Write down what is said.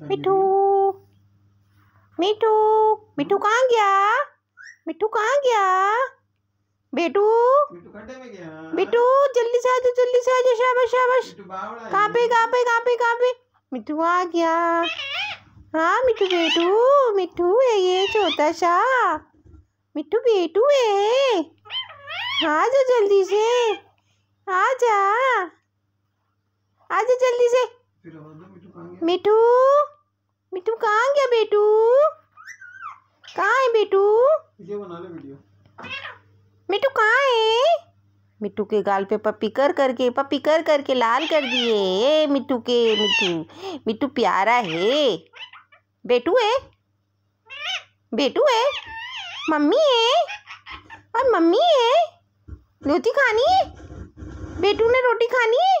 मिठू हम्म। मिठू मिठू कहाँ गया मिठू कहाँ गया बेटू बेटू जल्दी से आ जाओ जल्दी से आ जाओ शाबाश शाबाश कहाँ पे कहाँ पे कहाँ पे कहाँ पे मिठू आ गया हाँ मिठू बेटू मिठू है ये छोटा सा मिठू बेटू है आ हाँ, जाओ जल्दी से आ जा आ जाओ जल्दी से मिठू बिट्टू कहाँ गया बेटू कहाँ है बेटू मिट्टू कहाँ है मिट्टू के गाल पे पप्पी कर करके पप्पी कर करके लाल कर दिए मिट्टू के मिट्टू मिट्टू प्यारा है बेटू है बेटू है मम्मी है और मम्मी है रोटी खानी है बेटू ने रोटी खानी है